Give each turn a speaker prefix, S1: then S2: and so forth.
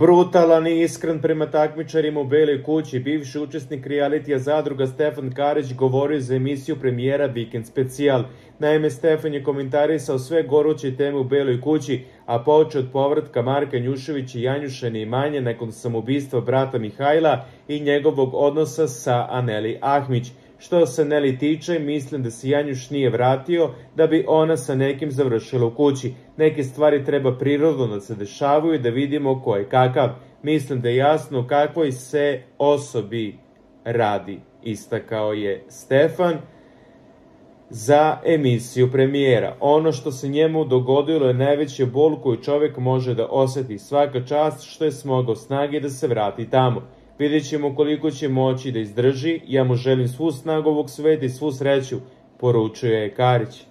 S1: brutalan i iskren prema takmičarima u Bele kući, bivši učesnik realitija zadruga Stefan Karić govorio za emisiju premijera Weekend Specijal. Naime, Stefan je komentarisao sve goruće teme u Beloj kući, a poče od povratka Marka Njuševića i Janjušene imanje nakon samobistva brata Mihajla i njegovog odnosa sa Aneli Ahmić. Što se Neli tiče, mislim da se Janjuš nije vratio da bi ona sa nekim završila u kući. Neke stvari treba prirodno da se dešavaju i da vidimo ko je kakav. Mislim da je jasno kakvoj se osobi radi, istakao je Stefan za emisiju premijera. Ono što se njemu dogodilo je najveći bol koju čovek može da oseti svaka čast što je smogao snage da se vrati tamo. Vidjet ćemo koliko će moći da izdrži, ja mu želim svu snagu ovog sveta i svu sreću, poručuje Karić.